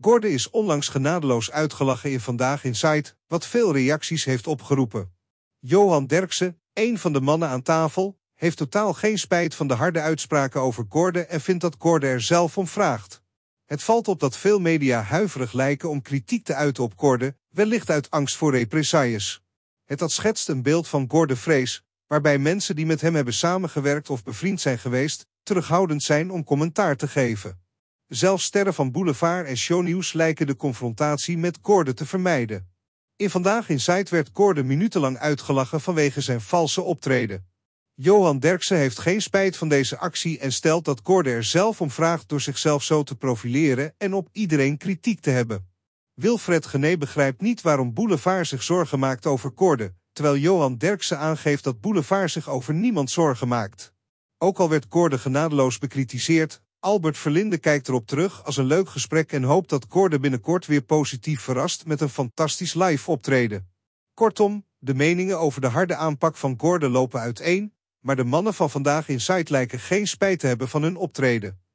Gorde is onlangs genadeloos uitgelachen in Vandaag Insight, wat veel reacties heeft opgeroepen. Johan Derksen, een van de mannen aan tafel, heeft totaal geen spijt van de harde uitspraken over Gorde en vindt dat Gorde er zelf om vraagt. Het valt op dat veel media huiverig lijken om kritiek te uiten op Gorde, wellicht uit angst voor represailles. Het had schetst een beeld van Gorde Vrees, waarbij mensen die met hem hebben samengewerkt of bevriend zijn geweest, terughoudend zijn om commentaar te geven. Zelfs sterren van Boulevard en Shownieuws lijken de confrontatie met Koorde te vermijden. In Vandaag in Zuid werd Koorde minutenlang uitgelachen vanwege zijn valse optreden. Johan Derksen heeft geen spijt van deze actie en stelt dat Koorde er zelf om vraagt door zichzelf zo te profileren en op iedereen kritiek te hebben. Wilfred Gené begrijpt niet waarom Boulevard zich zorgen maakt over Koorde, terwijl Johan Derksen aangeeft dat Boulevard zich over niemand zorgen maakt. Ook al werd Koorde genadeloos bekritiseerd, Albert Verlinde kijkt erop terug als een leuk gesprek en hoopt dat Gordon binnenkort weer positief verrast met een fantastisch live optreden. Kortom, de meningen over de harde aanpak van Gordon lopen uiteen, maar de mannen van vandaag in Zuid lijken geen spijt te hebben van hun optreden.